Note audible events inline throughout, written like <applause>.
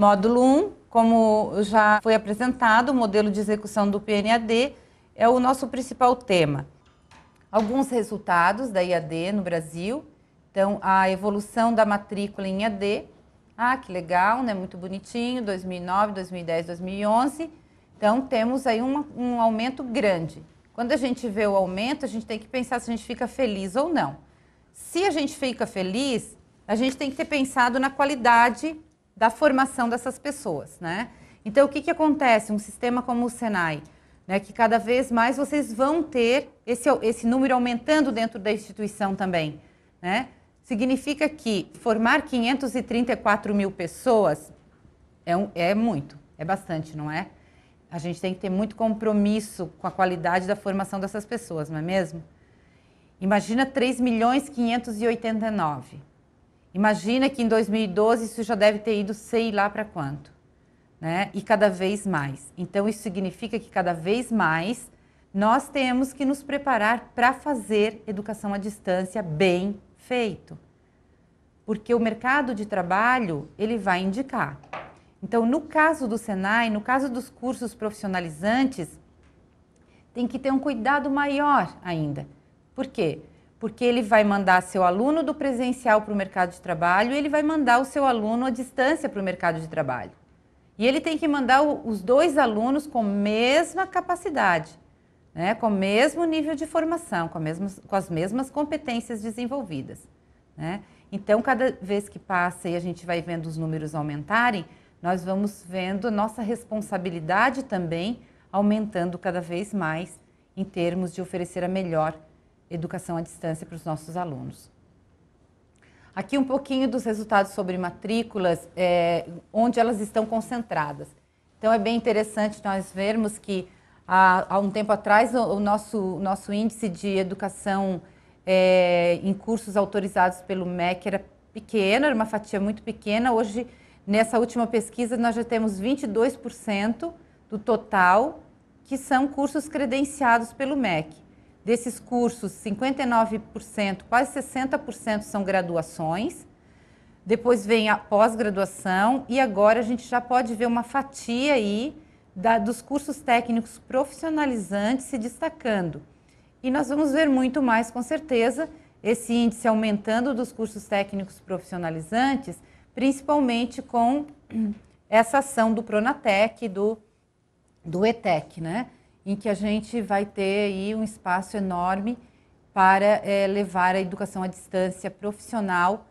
Módulo 1, como já foi apresentado, o modelo de execução do PNAD é o nosso principal tema. Alguns resultados da IAD no Brasil. Então, a evolução da matrícula em IAD. Ah, que legal, né? Muito bonitinho, 2009, 2010, 2011. Então, temos aí um, um aumento grande. Quando a gente vê o aumento, a gente tem que pensar se a gente fica feliz ou não. Se a gente fica feliz, a gente tem que ter pensado na qualidade da formação dessas pessoas, né? Então, o que, que acontece? Um sistema como o Senai, né, que cada vez mais vocês vão ter esse, esse número aumentando dentro da instituição também, né? Significa que formar 534 mil pessoas é, um, é muito, é bastante, não é? A gente tem que ter muito compromisso com a qualidade da formação dessas pessoas, não é mesmo? Imagina 3 milhões 589. Imagina que em 2012 isso já deve ter ido sei lá para quanto, né? E cada vez mais. Então isso significa que cada vez mais nós temos que nos preparar para fazer educação à distância bem feito. Porque o mercado de trabalho, ele vai indicar. Então, no caso do Senai, no caso dos cursos profissionalizantes, tem que ter um cuidado maior ainda. Por quê? porque ele vai mandar seu aluno do presencial para o mercado de trabalho e ele vai mandar o seu aluno à distância para o mercado de trabalho. E ele tem que mandar o, os dois alunos com mesma capacidade, né, com o mesmo nível de formação, com, mesma, com as mesmas competências desenvolvidas. Né? Então, cada vez que passa e a gente vai vendo os números aumentarem, nós vamos vendo nossa responsabilidade também aumentando cada vez mais em termos de oferecer a melhor educação à distância para os nossos alunos. Aqui um pouquinho dos resultados sobre matrículas, é, onde elas estão concentradas. Então é bem interessante nós vermos que há, há um tempo atrás o, o nosso, nosso índice de educação é, em cursos autorizados pelo MEC era pequeno, era uma fatia muito pequena. Hoje, nessa última pesquisa, nós já temos 22% do total que são cursos credenciados pelo MEC. Desses cursos, 59%, quase 60% são graduações. Depois vem a pós-graduação e agora a gente já pode ver uma fatia aí da, dos cursos técnicos profissionalizantes se destacando. E nós vamos ver muito mais, com certeza, esse índice aumentando dos cursos técnicos profissionalizantes, principalmente com <clears throat> essa ação do Pronatec do, do ETEC, né? em que a gente vai ter aí um espaço enorme para é, levar a educação à distância profissional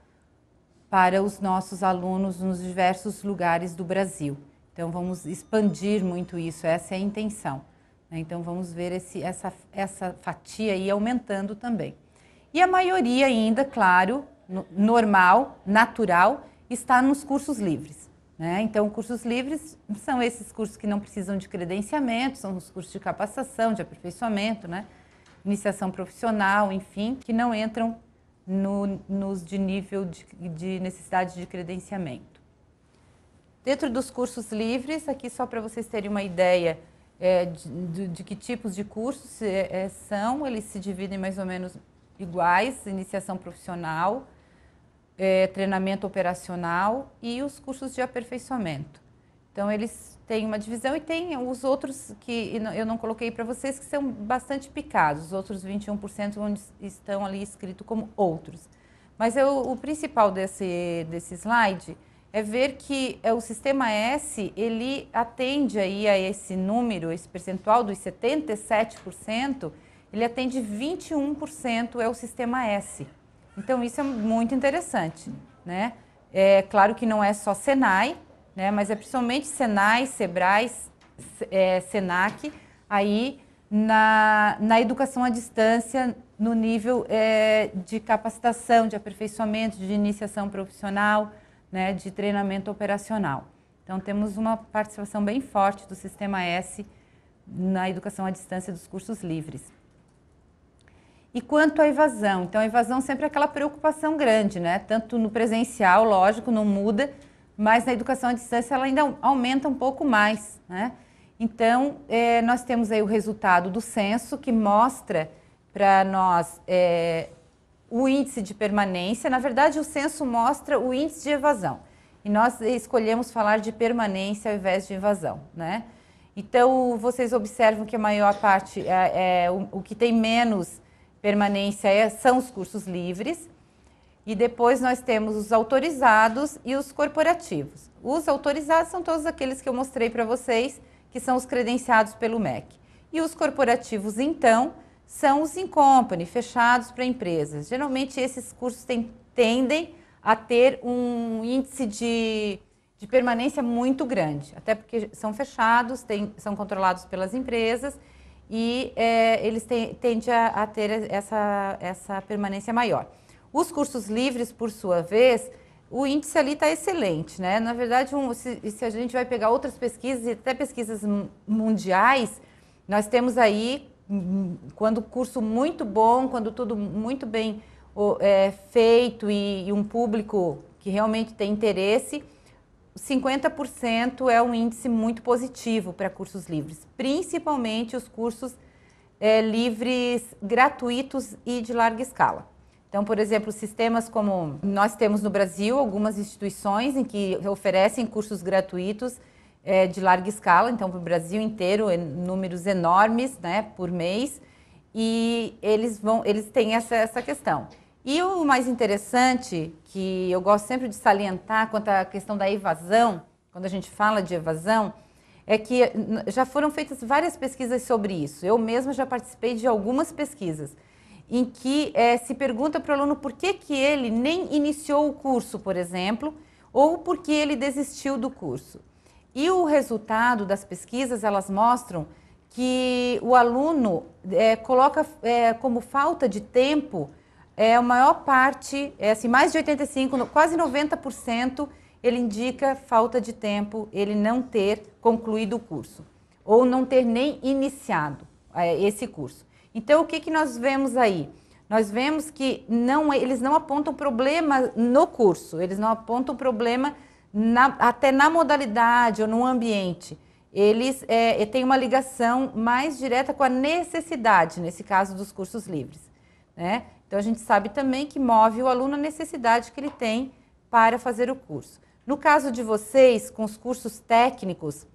para os nossos alunos nos diversos lugares do Brasil. Então, vamos expandir muito isso, essa é a intenção. Né? Então, vamos ver esse, essa, essa fatia aí aumentando também. E a maioria ainda, claro, normal, natural, está nos cursos livres. Né? Então, cursos livres são esses cursos que não precisam de credenciamento, são os cursos de capacitação, de aperfeiçoamento, né? iniciação profissional, enfim, que não entram no, nos de nível de, de necessidade de credenciamento. Dentro dos cursos livres, aqui só para vocês terem uma ideia, é, de, de, que tipos de cursos é, é, são, eles se dividem mais ou menos iguais, iniciação profissional, é, treinamento operacional e os cursos de aperfeiçoamento. Então, eles têm uma divisão e tem os outros que eu não coloquei para vocês, que são bastante picados, os outros 21% onde estão ali escrito como outros. Mas eu, o principal desse, desse slide é ver que é, o sistema S, ele atende aí a esse número, esse percentual dos 77%, ele atende 21% é o sistema S. Então isso é muito interessante, né? É claro que não é só Senai, né? Mas é principalmente Senai, Sebrae, é, Senac, aí na, na educação à distância, no nível é, de capacitação, de aperfeiçoamento, de iniciação profissional, né, de treinamento operacional. Então, temos uma participação bem forte do Sistema S na educação à distância dos cursos livres. E quanto à evasão, então a evasão sempre é aquela preocupação grande, né? Tanto no presencial, lógico, não muda, mas na educação à distância ela ainda aumenta um pouco mais, né? Então, eh, nós temos aí o resultado do censo que mostra para nós eh, o índice de permanência. Na verdade, o censo mostra o índice de evasão. E nós escolhemos falar de permanência ao invés de evasão, né? Então, vocês observam que a maior parte, é, é o, o, que tem menos permanência é, são os cursos livres. E depois nós temos os autorizados e os corporativos. Os autorizados são todos aqueles que eu mostrei para vocês, que são os credenciados pelo MEC. E os corporativos, então, são os in company, fechados para empresas. Geralmente esses cursos tem, tendem a ter um índice de, de permanência muito grande, até porque são fechados, tem, são controlados pelas empresas e é, eles te, tendem a, a, ter essa, essa permanência maior. Os cursos livres, por sua vez, o índice ali está excelente, né? Na verdade, um, se, se, a gente vai pegar outras pesquisas e até pesquisas mundiais, nós temos aí quando curso muito bom, quando tudo muito bem é, feito e, e um público que realmente tem interesse, 50% é um índice muito positivo para cursos livres, principalmente os cursos é, livres gratuitos e de larga escala. Então, por exemplo, sistemas como nós temos no Brasil algumas instituições em que oferecem cursos gratuitos é, de larga escala, então para o Brasil inteiro, em números enormes né, por mês, e eles, vão, eles têm essa, essa questão. E o mais interessante, que eu gosto sempre de salientar quanto à questão da evasão, quando a gente fala de evasão, é que já foram feitas várias pesquisas sobre isso. Eu mesma já participei de algumas pesquisas em que é, se pergunta para o aluno por que, que ele nem iniciou o curso, por exemplo, ou por que ele desistiu do curso. E o resultado das pesquisas, elas mostram que o aluno é, coloca é, como falta de tempo é a maior parte, é assim, mais de 85, quase 90%, ele indica falta de tempo, ele não ter concluído o curso ou não ter nem iniciado é, esse curso. Então, o que, que nós vemos aí? Nós vemos que não, é, eles não apontam problema no curso, eles não apontam problema na, até na modalidade ou no ambiente. Eles é, é têm uma ligação mais direta com a necessidade, nesse caso, dos cursos livres. Né? Então, a gente sabe também que move o aluno a necessidade que ele tem para fazer o curso. No caso de vocês, com os cursos técnicos,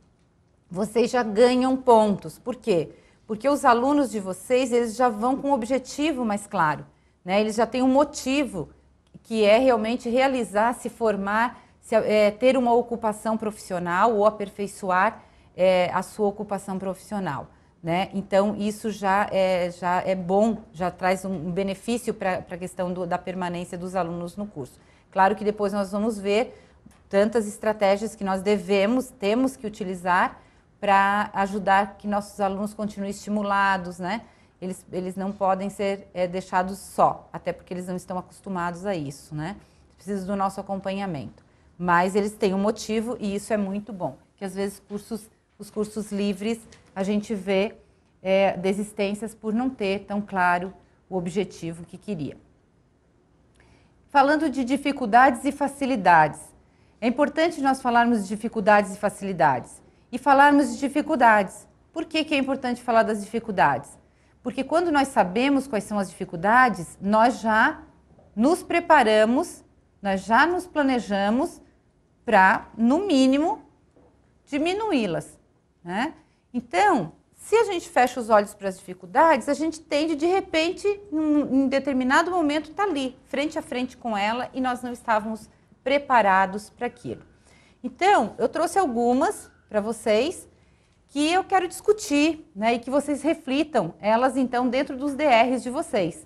vocês já ganham pontos. Por quê? Porque os alunos de vocês, eles já vão com um objetivo mais claro. Né? Eles já têm um motivo, que é realmente realizar, se formar, se, é, ter uma ocupação profissional ou aperfeiçoar é, a sua ocupação profissional. Né? Então, isso já é, já é bom, já traz um benefício para a questão do, da permanência dos alunos no curso. Claro que depois nós vamos ver tantas estratégias que nós devemos, temos que utilizar para ajudar que nossos alunos continuem estimulados, né? Eles, eles não podem ser é, deixados só, até porque eles não estão acostumados a isso, né? Precisam do nosso acompanhamento. Mas eles têm um motivo e isso é muito bom, que às vezes cursos, os cursos livres a gente vê é, desistências por não ter tão claro o objetivo que queria. Falando de dificuldades e facilidades, é importante nós falarmos de dificuldades e facilidades e falarmos de dificuldades. Por que, que é importante falar das dificuldades? Porque quando nós sabemos quais são as dificuldades, nós já nos preparamos, nós já nos planejamos para, no mínimo, diminuí-las. Né? Então, se a gente fecha os olhos para as dificuldades, a gente tende, de repente, em determinado momento, estar tá ali, frente a frente com ela, e nós não estávamos preparados para aquilo. Então, eu trouxe algumas para vocês que eu quero discutir, né, e que vocês reflitam elas, então, dentro dos DRs de vocês.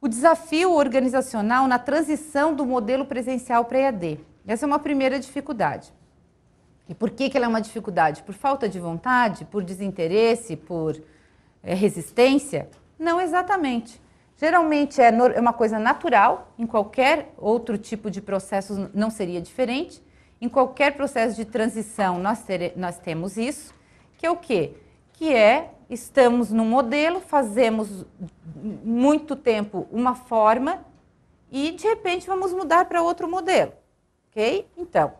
O desafio organizacional na transição do modelo presencial para EAD. Essa é uma primeira dificuldade. E por que, que ela é uma dificuldade? Por falta de vontade, por desinteresse, por é, resistência? Não exatamente. Geralmente é, é uma coisa natural, em qualquer outro tipo de processo não seria diferente. Em qualquer processo de transição nós, ter, nós temos isso, que é o quê? Que é, estamos num modelo, fazemos muito tempo uma forma e de repente vamos mudar para outro modelo, ok? Então,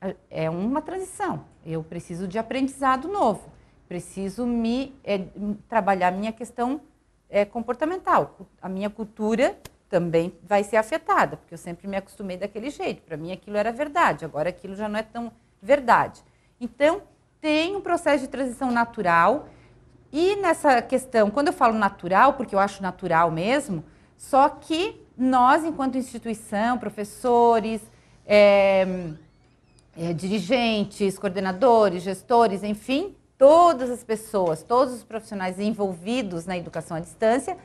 é, é uma transição. Eu preciso de aprendizado novo, preciso me é, trabalhar minha questão é, comportamental. A minha cultura também vai ser afetada, porque eu sempre me acostumei daquele jeito. Para mim aquilo era verdade, agora aquilo já não é tão verdade. Então, tem um processo de transição natural. E nessa questão, quando eu falo natural, porque eu acho natural mesmo, só que nós, enquanto instituição, professores, é, é, dirigentes, coordenadores, gestores, enfim, todas as pessoas, todos os profissionais envolvidos na educação à distância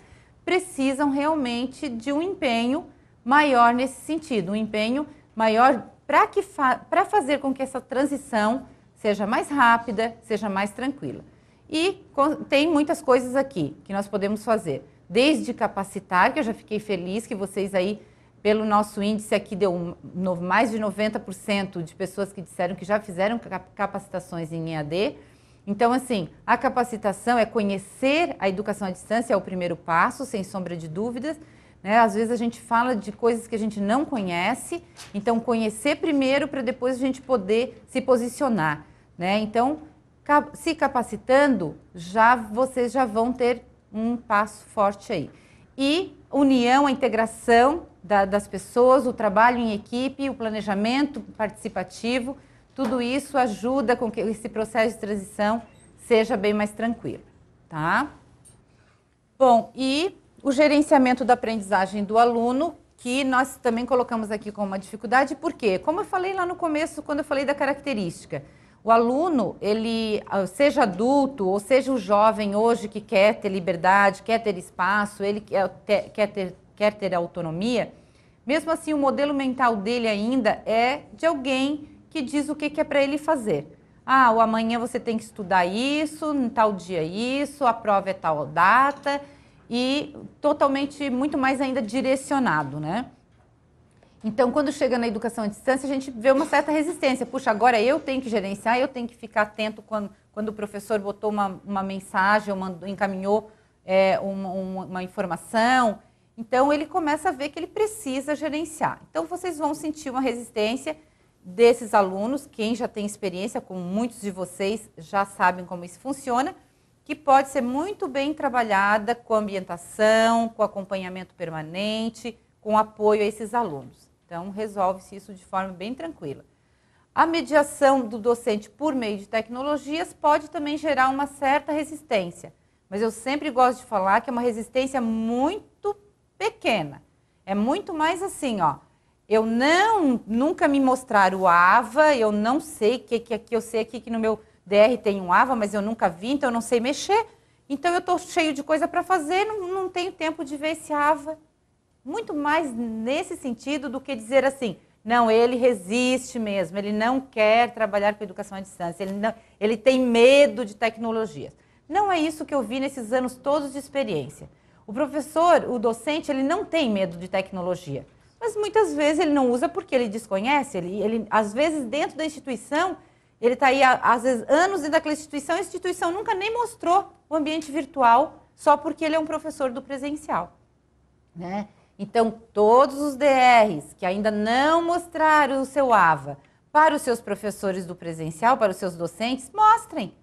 precisam realmente de um empenho maior nesse sentido, um empenho maior para que fa para fazer com que essa transição seja mais rápida, seja mais tranquila. E tem muitas coisas aqui que nós podemos fazer, desde capacitar, que eu já fiquei feliz que vocês aí pelo nosso índice aqui deu mais de 90% de pessoas que disseram que já fizeram capacitações em EAD. Então, assim, a capacitação é conhecer a educação à distância, é o primeiro passo, sem sombra de dúvidas. Né? Às vezes a gente fala de coisas que a gente não conhece, então conhecer primeiro para depois a gente poder se posicionar. Né? Então, se capacitando, já vocês já vão ter um passo forte aí. E união, a integração da, das pessoas, o trabalho em equipe, o planejamento participativo, tudo isso ajuda com que esse processo de transição seja bem mais tranquilo, tá? Bom, e o gerenciamento da aprendizagem do aluno, que nós também colocamos aqui como uma dificuldade, porque, como eu falei lá no começo, quando eu falei da característica, o aluno, ele ah, seja adulto ou seja o jovem hoje que quer ter liberdade, quer ter espaço, ele quer ter quer ter autonomia, mesmo assim o modelo mental dele ainda é de alguém que diz o que, é para ele fazer. Ah, o amanhã você tem que estudar isso, tal dia isso, a prova é tal data e totalmente muito mais ainda direcionado, né? Então, quando chega na educação à distância, a gente vê uma certa resistência. Puxa, agora eu tenho que gerenciar, eu tenho que ficar atento quando, quando o professor botou uma, uma mensagem ou mandou, encaminhou é, uma, uma informação. Então, ele começa a ver que ele precisa gerenciar. Então, vocês vão sentir uma resistência desses alunos, quem já tem experiência, como muitos de vocês já sabem como isso funciona, que pode ser muito bem trabalhada com ambientação, com acompanhamento permanente, com apoio a esses alunos. Então, resolve-se isso de forma bem tranquila. A mediação do docente por meio de tecnologias pode também gerar uma certa resistência, mas eu sempre gosto de falar que é uma resistência muito pequena. É muito mais assim, ó. Eu não nunca me mostraram o AVA, eu não sei que que aqui eu sei aqui que no meu DR tem um AVA, mas eu nunca vi, então eu não sei mexer. Então eu estou cheio de coisa para fazer, não, não tenho tempo de ver esse AVA. Muito mais nesse sentido do que dizer assim, não, ele resiste mesmo, ele não quer trabalhar com educação à distância, ele, não, ele tem medo de tecnologias. Não é isso que eu vi nesses anos todos de experiência. O professor, o docente, ele não tem medo de tecnologia, mas muitas vezes ele não usa porque ele desconhece. Ele, ele às vezes, dentro da instituição, ele está aí, às vezes, anos dentro daquela instituição, a instituição nunca nem mostrou o ambiente virtual só porque ele é um professor do presencial. Né? Então, todos os DRs que ainda não mostraram o seu AVA para os seus professores do presencial, para os seus docentes, mostrem.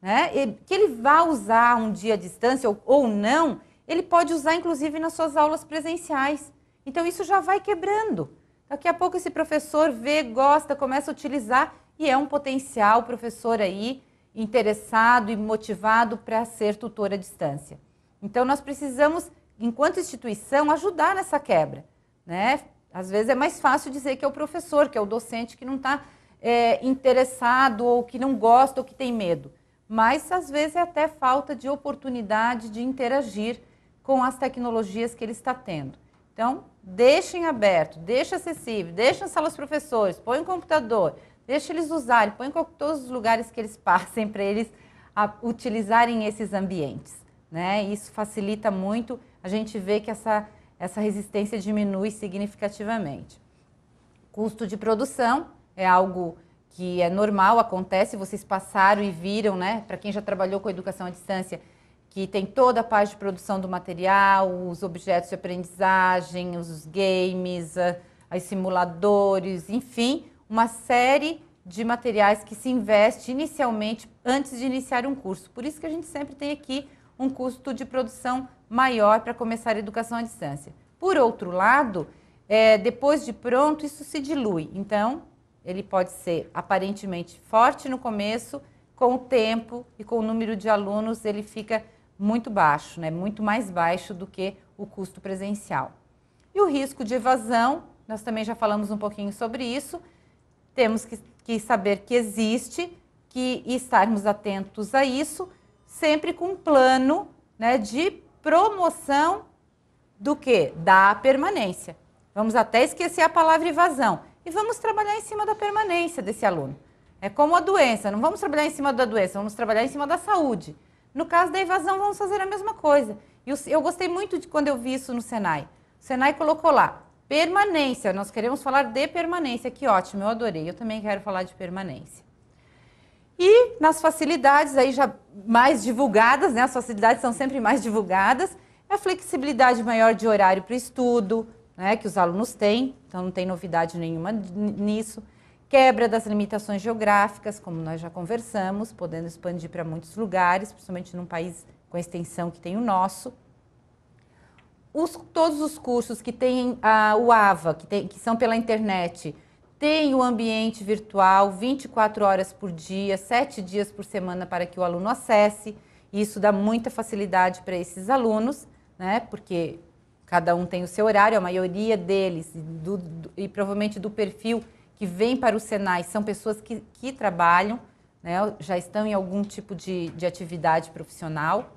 Né? que ele vá usar um dia à distância ou, ou não, ele pode usar inclusive nas suas aulas presenciais. Então isso já vai quebrando. Daqui a pouco esse professor vê, gosta, começa a utilizar e é um potencial professor aí interessado e motivado para ser tutor à distância. Então nós precisamos, enquanto instituição, ajudar nessa quebra, né? Às vezes é mais fácil dizer que é o professor, que é o docente que não está é, interessado ou que não gosta ou que tem medo. Mas às vezes é até falta de oportunidade de interagir com as tecnologias que ele está tendo. Então, deixem aberto, deixem acessível, deixem as salas professores, põe o computador, deixe eles usarem, põe em todos os lugares que eles <laughs> passem para eles utilizarem esses ambientes. Né? Isso facilita muito, a gente vê que essa, essa resistência diminui significativamente. Custo de produção é algo que é normal, acontece, vocês passaram e viram, né? Para quem já trabalhou com educação à distância, que tem toda a parte de produção do material, os objetos de aprendizagem, os games, ah, os simuladores, enfim, uma série de materiais que se investe inicialmente antes de iniciar um curso. Por isso que a gente sempre tem aqui um custo de produção maior para começar a educação à distância. Por outro lado, é, depois de pronto, isso se dilui. Então, ele pode ser aparentemente forte no começo, com o tempo e com o número de alunos, ele fica muito baixo, né? muito mais baixo do que o custo presencial. E o risco de evasão, nós também já falamos um pouquinho sobre isso, temos que, que saber que existe que, e estarmos atentos a isso, sempre com um plano né, de promoção do que? Da permanência. Vamos até esquecer a palavra evasão e vamos trabalhar em cima da permanência desse aluno. É como a doença, não vamos trabalhar em cima da doença, vamos trabalhar em cima da saúde. No caso da evasão, vamos fazer a mesma coisa. Eu, eu gostei muito de quando eu vi isso no Senai. O Senai colocou lá, permanência, nós queremos falar de permanência, que ótimo, eu adorei, eu também quero falar de permanência. E nas facilidades aí já mais divulgadas, né? As facilidades são sempre mais divulgadas. É a flexibilidade maior de horário para estudo, né? Que os alunos têm, então não tem novidade nenhuma nisso quebra das limitações geográficas, como nós já conversamos, podendo expandir para muitos lugares, principalmente num país com a extensão que tem o nosso. Os, todos os cursos que têm o AVA, que, tem, que são pela internet, têm o ambiente virtual 24 horas por dia, 7 dias por semana para que o aluno acesse. Isso dá muita facilidade para esses alunos, né? Porque cada um tem o seu horário, a maioria deles do, do, e provavelmente do perfil que vêm para o Senai são pessoas que, que trabalham, né, já estão em algum tipo de, de atividade profissional.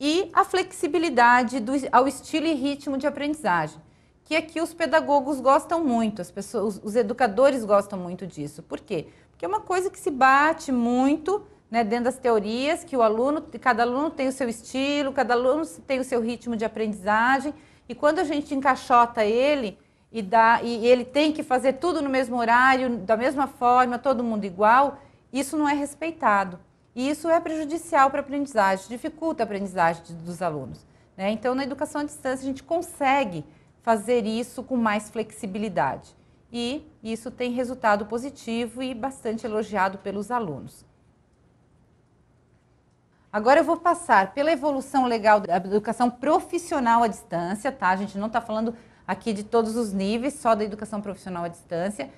E a flexibilidade do, ao estilo e ritmo de aprendizagem, que aqui é os pedagogos gostam muito, as pessoas, os educadores gostam muito disso. Por quê? Porque é uma coisa que se bate muito né, dentro das teorias, que o aluno, cada aluno tem o seu estilo, cada aluno tem o seu ritmo de aprendizagem, e quando a gente encaixota ele, e, dá, e ele tem que fazer tudo no mesmo horário, da mesma forma, todo mundo igual, isso não é respeitado. E isso é prejudicial para a aprendizagem, dificulta a aprendizagem dos alunos. Né? Então, na educação à distância, a gente consegue fazer isso com mais flexibilidade. E isso tem resultado positivo e bastante elogiado pelos alunos. Agora eu vou passar pela evolução legal da educação profissional à distância, tá? A gente não está falando aqui de todos os níveis, só da educação profissional à distância,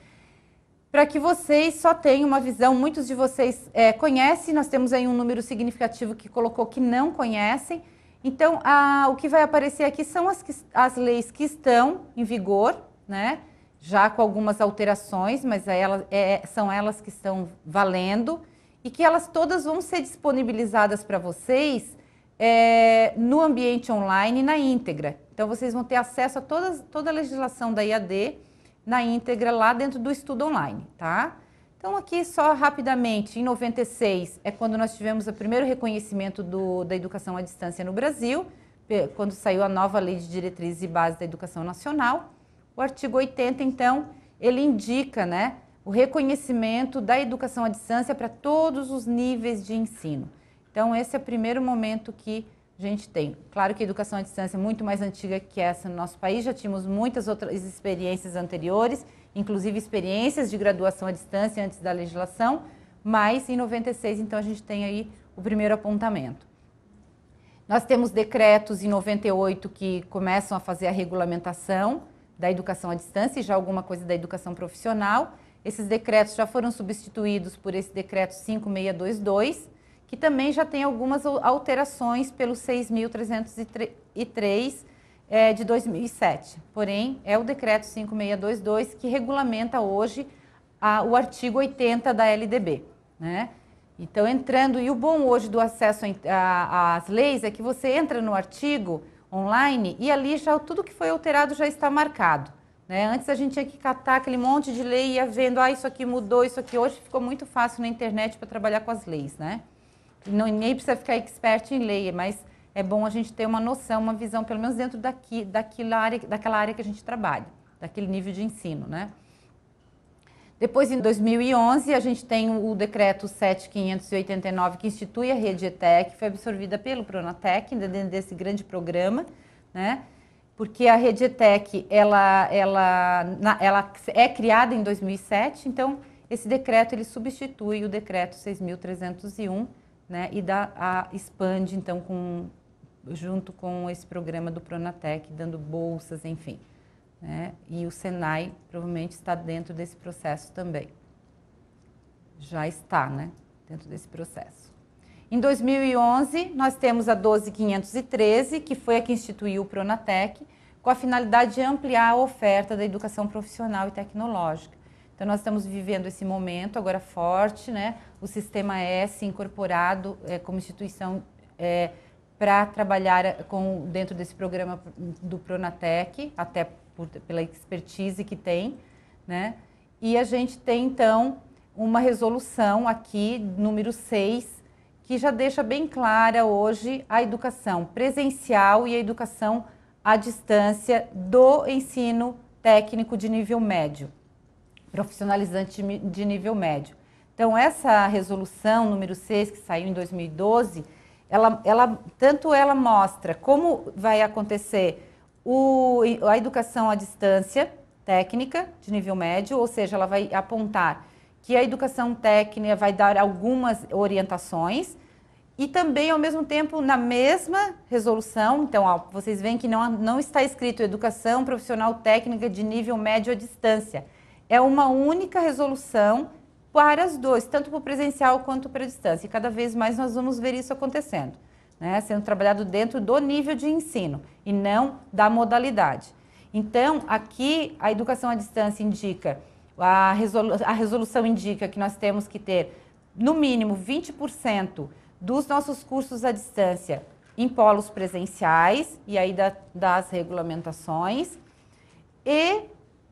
para que vocês só tenham uma visão. Muitos de vocês é, conhecem, nós temos aí um número significativo que colocou que não conhecem. Então, a, o que vai aparecer aqui são as, as leis que estão em vigor, né? já com algumas alterações, mas é, é, é são elas que estão valendo e que elas todas vão ser disponibilizadas para vocês é, no ambiente online na íntegra. Então vocês vão ter acesso a todas, toda a legislação da IAD na íntegra lá dentro do estudo online, tá? Então aqui só rapidamente, em 96 é quando nós tivemos o primeiro reconhecimento do, da educação à distância no Brasil, quando saiu a nova Lei de Diretrizes e Bases da Educação Nacional. O artigo 80, então, ele indica, né, o reconhecimento da educação à distância para todos os níveis de ensino. Então, esse é o primeiro momento que a gente tem. Claro que a educação à distância é muito mais antiga que essa no nosso país, já tínhamos muitas outras experiências anteriores, inclusive experiências de graduação à distância antes da legislação, mas em 96, então, a gente tem aí o primeiro apontamento. Nós temos decretos em 98 que começam a fazer a regulamentação da educação à distância e já alguma coisa da educação profissional. Esses decretos já foram substituídos por esse decreto 5622, que também já tem algumas alterações pelo 6.303 é, de 2007. Porém, é o decreto 5622 que regulamenta hoje a, o artigo 80 da LDB. Né? Então, entrando, e o bom hoje do acesso às leis é que você entra no artigo online e ali já tudo que foi alterado já está marcado. Né? Antes a gente tinha que catar aquele monte de lei e ia vendo, ah, isso aqui mudou, isso aqui. Hoje ficou muito fácil na internet para trabalhar com as leis, né? não, precisa ficar expert em lei, mas é bom a gente ter uma noção, uma visão, pelo menos dentro daqui, daquela, área, daquela área que a gente trabalha, daquele nível de ensino, né? Depois, em 2011, a gente tem o decreto 7589, que institui a rede ETEC, foi absorvida pelo Pronatec, dentro desse grande programa, né? Porque a rede ETEC, ela, ela, ela é criada em 2007, então esse decreto ele substitui o decreto 6301, né? E dá a expande então com junto com esse programa do Pronatec, dando bolsas, enfim, né? E o Senai provavelmente está dentro desse processo também. Já está, né? Dentro desse processo. Em 2011, nós temos a 12513, que foi a que instituiu o Pronatec, com a finalidade de ampliar a oferta da educação profissional e tecnológica então nós estamos vivendo esse momento agora forte, né? O sistema é, S incorporado é, como instituição é, para trabalhar é, com dentro desse programa do Pronatec, até por, pela expertise que tem, né? E a gente tem então uma resolução aqui, número 6, que já deixa bem clara hoje a educação presencial e a educação à distância do ensino técnico de nível médio profissionalizante de nível médio. Então, essa resolução número 6, que saiu em 2012, ela, ela, tanto ela mostra como vai acontecer o, a educação à distância técnica de nível médio, ou seja, ela vai apontar que a educação técnica vai dar algumas orientações e também, ao mesmo tempo, na mesma resolução, então, ó, vocês veem que não, não está escrito educação profissional técnica de nível médio à distância, é uma única resolução para as duas, tanto para o presencial quanto para a distância. E cada vez mais nós vamos ver isso acontecendo, né? sendo trabalhado dentro do nível de ensino e não da modalidade. Então, aqui a educação à distância indica, a, resolu a resolução indica que nós temos que ter, no mínimo, 20% dos nossos cursos à distância em polos presenciais, e aí da, das regulamentações, e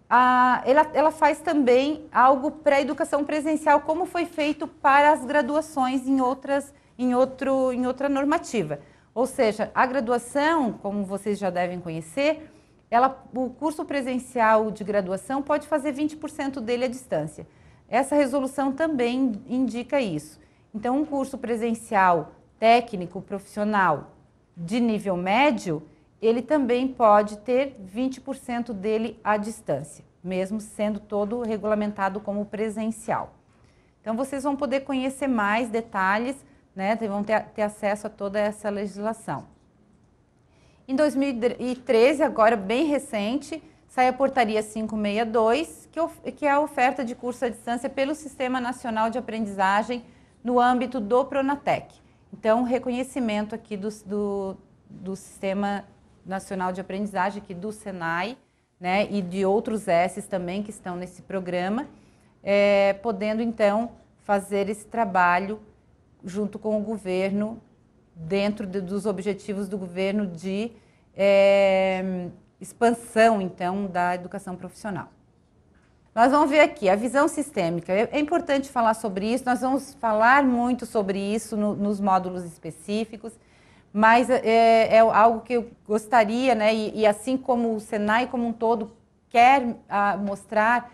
a, ela, ela faz também algo para a educação presencial, como foi feito para as graduações em, outras, em, outro, em outra normativa. Ou seja, a graduação, como vocês já devem conhecer, ela, o curso presencial de graduação pode fazer 20% dele à distância. Essa resolução também indica isso. Então, um curso presencial técnico, profissional de nível médio, ele também pode ter 20% dele à distância, mesmo sendo todo regulamentado como presencial. Então vocês vão poder conhecer mais detalhes, né, vão ter, ter acesso a toda essa legislação. Em 2013, agora bem recente, sai a portaria 562, que, que é a oferta de curso à distância pelo Sistema Nacional de Aprendizagem no âmbito do Pronatec. Então, reconhecimento aqui do, do, do sistema Nacional de Aprendizagem, aqui do SENAI, né, e de outros S's também que estão nesse programa, é, podendo então fazer esse trabalho junto com o governo, dentro de, dos objetivos do governo de é, expansão, então, da educação profissional. Nós vamos ver aqui a visão sistêmica. É, é importante falar sobre isso, nós vamos falar muito sobre isso no, nos módulos específicos mas é, é algo que eu gostaria, né? E, e, assim como o Senai como um todo quer a, ah, mostrar,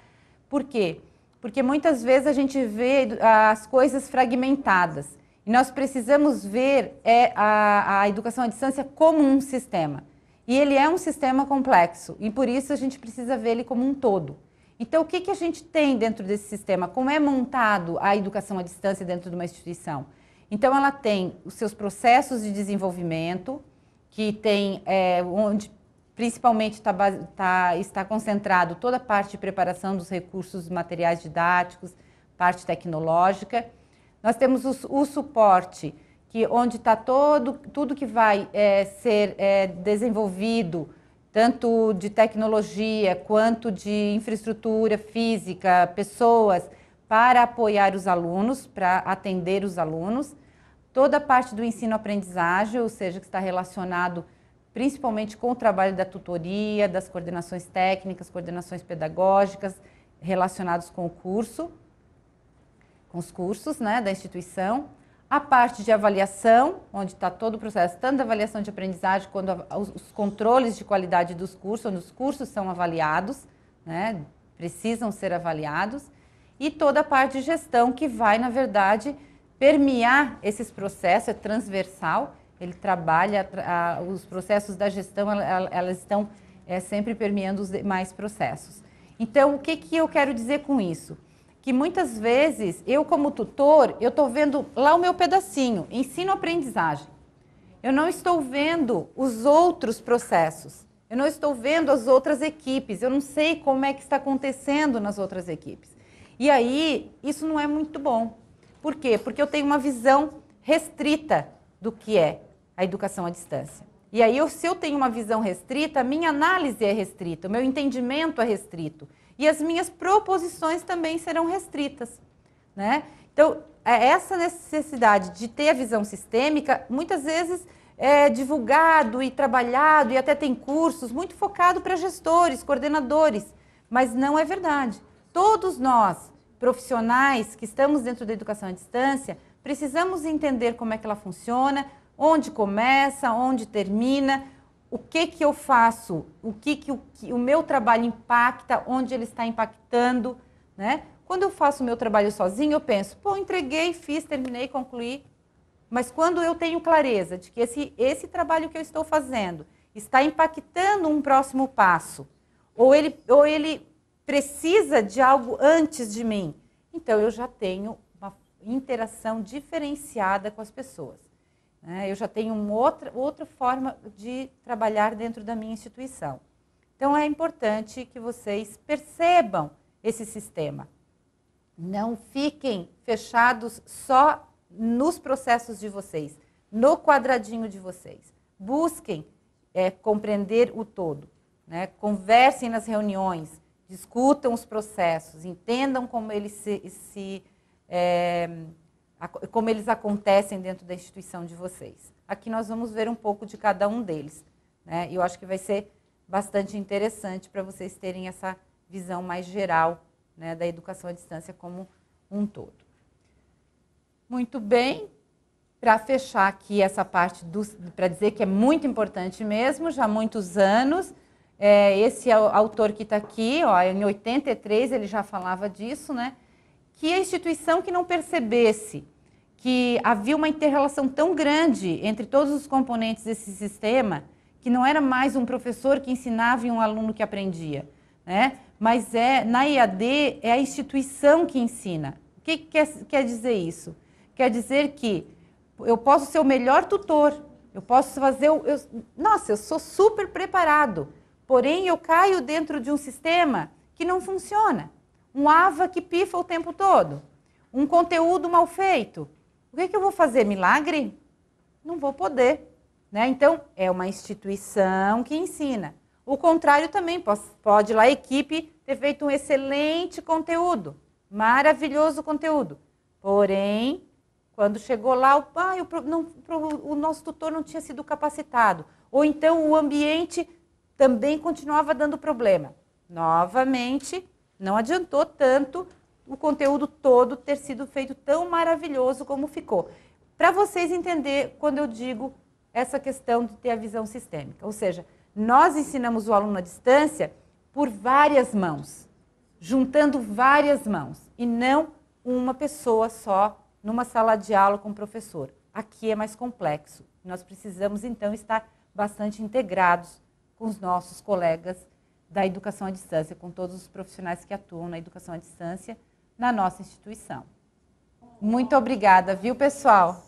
por quê? Porque muitas vezes a gente vê as coisas fragmentadas. E nós precisamos ver é, a, a educação à distância como um sistema. E ele é um sistema complexo, e por isso a gente precisa ver ele como um todo. Então, o que, que a gente tem dentro desse sistema? Como é montado a educação à distância dentro de uma instituição? Então, ela tem os seus processos de desenvolvimento, que tem é, onde principalmente tá, tá, está concentrado toda a parte de preparação dos recursos materiais didáticos, parte tecnológica. Nós temos os, o suporte, que onde está todo tudo que vai é, ser é, desenvolvido, tanto de tecnologia quanto de infraestrutura física, pessoas, para apoiar os alunos, para atender os alunos. Toda a parte do ensino-aprendizagem, ou seja, que está relacionado principalmente com o trabalho da tutoria, das coordenações técnicas, coordenações pedagógicas, relacionados com o curso, com os cursos né, da instituição. A parte de avaliação, onde está todo o processo, tanto da avaliação de aprendizagem quanto os, os, controles de qualidade dos cursos, onde os cursos são avaliados, né, precisam ser avaliados e toda a parte de gestão que vai, na verdade, permear esses processos, é transversal, ele trabalha, a, os processos da gestão, elas, estão é, sempre permeando os demais processos. Então, o que, que eu quero dizer com isso? Que muitas vezes, eu como tutor, eu estou vendo lá o meu pedacinho, ensino-aprendizagem. Eu não estou vendo os outros processos, eu não estou vendo as outras equipes, eu não sei como é que está acontecendo nas outras equipes. E aí, isso não é muito bom. Por quê? Porque eu tenho uma visão restrita do que é a educação à distância. E aí, eu, se eu tenho uma visão restrita, a minha análise é restrita, o meu entendimento é restrito. E as minhas proposições também serão restritas. Né? Então, é essa necessidade de ter a visão sistêmica, muitas vezes é divulgado e trabalhado, e até tem cursos muito focado para gestores, coordenadores, mas não é verdade. Todos nós, profissionais que estamos dentro da educação à distância, precisamos entender como é que ela funciona, onde começa, onde termina, o que que eu faço, o que que o, que o meu trabalho impacta, onde ele está impactando, né? Quando eu faço o meu trabalho sozinho, eu penso, pô, entreguei, fiz, terminei, concluí. Mas quando eu tenho clareza de que esse, esse trabalho que eu estou fazendo está impactando um próximo passo, ou ele, ou ele precisa de algo antes de mim. Então eu já tenho uma interação diferenciada com as pessoas. Né? Eu já tenho uma outra, outra forma de trabalhar dentro da minha instituição. Então é importante que vocês percebam esse sistema. Não fiquem fechados só nos processos de vocês, no quadradinho de vocês. Busquem é, compreender o todo. Né? Conversem nas reuniões, discutam os processos, entendam como eles se, se é, como eles acontecem dentro da instituição de vocês. Aqui nós vamos ver um pouco de cada um deles. Né? E eu acho que vai ser bastante interessante para vocês terem essa visão mais geral né, da educação à distância como um todo. Muito bem, para fechar aqui essa parte, para dizer que é muito importante mesmo, já há muitos anos, é, esse autor que está aqui, ó, em 83 ele já falava disso, né? Que a instituição que não percebesse que havia uma interrelação tão grande entre todos os componentes desse sistema, que não era mais um professor que ensinava e um aluno que aprendia, né? Mas é na IAD é a instituição que ensina. O que, que quer, quer dizer isso? Quer dizer que eu posso ser o melhor tutor, eu posso fazer, eu, nossa, eu sou super preparado, Porém, eu caio dentro de um sistema que não funciona. Um AVA que pifa o tempo todo. Um conteúdo mal feito. O que, é que eu vou fazer? Milagre? Não vou poder. Né? Então, é uma instituição que ensina. O contrário também, pode lá a equipe ter feito um excelente conteúdo, maravilhoso conteúdo. Porém, quando chegou lá, o, ah, eu, não, o nosso tutor não tinha sido capacitado. Ou então o ambiente também continuava dando problema. Novamente, não adiantou tanto o conteúdo todo ter sido feito tão maravilhoso como ficou. Para vocês entender quando eu digo essa questão de ter a visão sistêmica, ou seja, nós ensinamos o aluno à distância por várias mãos, juntando várias mãos e não uma pessoa só numa sala de aula com o professor. Aqui é mais complexo. Nós precisamos então estar bastante integrados com os nossos colegas da educação à distância, com todos os profissionais que atuam na educação à distância na nossa instituição. Muito obrigada, viu, pessoal?